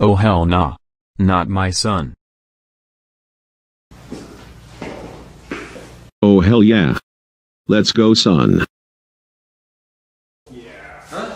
Oh hell nah. Not my son. Oh hell yeah. Let's go son. Yeah. Huh?